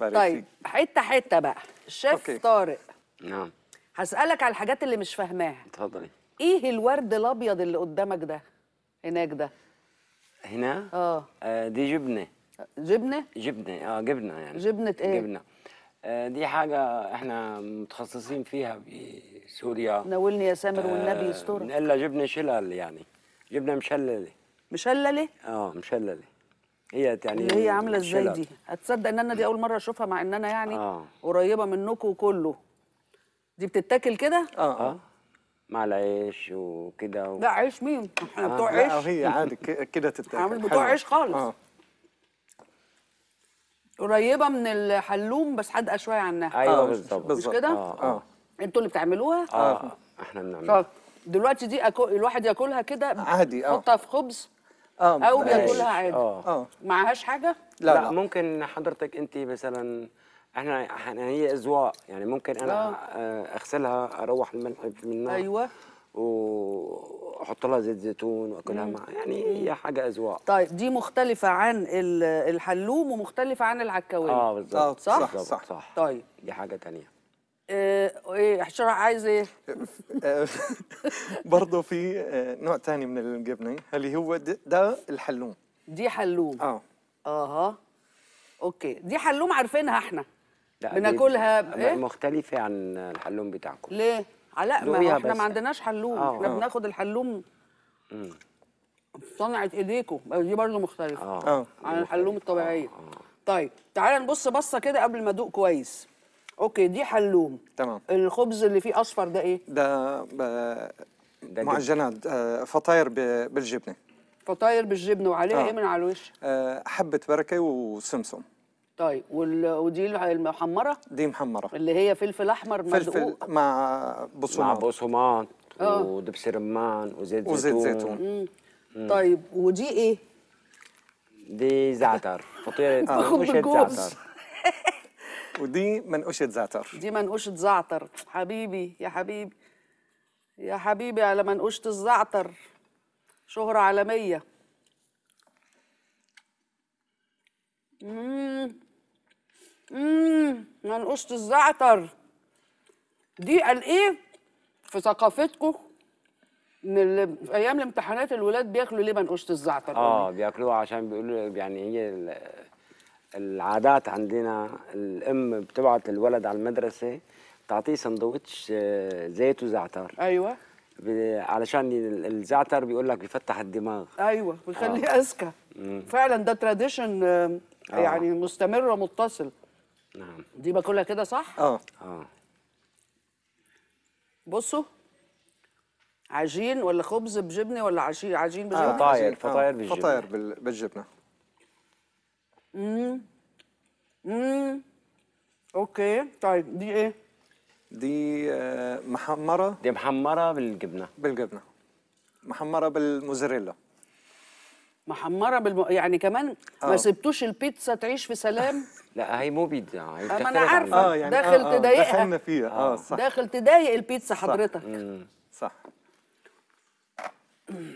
طيب حته حته بقى شيف طارق نعم هسالك على الحاجات اللي مش فاهماها اتفضلي ايه الورد الابيض اللي قدامك ده هناك ده هنا اه, آه دي جبنه جبنه جبنه اه جبنه يعني جبنه ايه جبنه آه، دي حاجه احنا متخصصين فيها في سوريا ناولني يا سامر آه والنبي يسترك الا جبنه شلل يعني جبنه مشلله مشلله اه مشلله هي يعني اللي هي عامله ازاي دي هتصدق ان انا دي اول مره اشوفها مع ان انا يعني آه. قريبه منكم كله دي بتتاكل كده اه اه مع العيش وكده و... لا عيش مين احنا آه. بتوع عيش لا هي عادي كده تتاكل عامل بتوع عيش خالص آه. قريبه من الحلوم بس حادقه شويه عنها ايوه آه، بالظبط مش كده آه،, اه, آه. انتوا اللي بتعملوها اه, آه. احنا بنعملها دلوقتي دي أكو... الواحد ياكلها كده عادي اه حطها في خبز آه او بياكلها عادي آه. اه معهاش حاجه لا, لا, لا ممكن حضرتك انت مثلا احنا احنا هي اذواق يعني ممكن انا آه. آه، اغسلها اروح الملح منها ايوه واحط لها زيت زيتون واكلها مع يعني هي حاجه اذواق طيب دي مختلفه عن الحلوم ومختلفه عن العكاوي اه بالظبط صح آه، صح؟ صح, صح صح طيب دي حاجه ثانيه آه، ايه حشرة عايز ايه؟ برضه في آه، نوع ثاني من الجبنه اللي هو ده الحلوم دي حلوم اه اها اوكي دي حلوم عارفينها احنا بناكلها إيه؟ مختلفه عن الحلوم بتاعكم ليه؟ علاء ما احنا ما عندناش حلوم آه. احنا بناخد الحلوم صنعت ايديكم دي برضه مختلفه آه. عن الحلوم الطبيعيه طيب تعالى نبص بصه كده قبل ما ادوق كويس اوكي دي حلوم تمام الخبز اللي فيه اصفر ده ايه ده, ب... آه، ده معجنات آه، فطاير ب... بالجبنه فطاير بالجبنه وعليها آه. ايه من على الوش آه حبه بركه وسمسم طيب وال... ودي المحمره دي محمره اللي هي فلفل احمر فلفل مع بصمات مع بصمات آه. ودبس رمان وزيت, زيتون وزيت زيتون, زيتون. مم. طيب ودي ايه دي زعتر فطيره آه. مش زعتر ودي منقوشة زعتر دي منقوشة زعتر حبيبي يا حبيبي يا حبيبي على منقوشة الزعتر شهرة عالمية منقوشة الزعتر دي قال ايه في ثقافتكم ان في ايام الامتحانات الولاد بياكلوا ليه منقوشه الزعتر اه بياكلوها عشان بيقولوا يعني هي العادات عندنا الام بتبعت الولد على المدرسه تعطيه سندوتش آه، زيت وزعتر ايوه علشان الزعتر بيقول لك بيفتح الدماغ ايوه بيخليه آه. اذكى فعلا ده تراديشن آه،, آه. يعني مستمر ومتصل نعم دي باكلها كده صح اه اه بصوا عجين ولا خبز بجبنه ولا عجين عجين بجبنه آه. فطاير فطاير آه، بالجبنه فطاير بالجبنه امم امم اوكي طيب دي ايه؟ دي آه، محمرة دي محمرة بالجبنة بالجبنة محمرة بالموزاريلا محمرة بالم... يعني كمان أوه. ما آه. سبتوش البيتزا تعيش في سلام لا هي مو بيتزا ما انا عارفه آه يعني داخل آه آه تضايقها دخلنا فيها اه, آه. صح داخل تضايق البيتزا حضرتك صح, صح.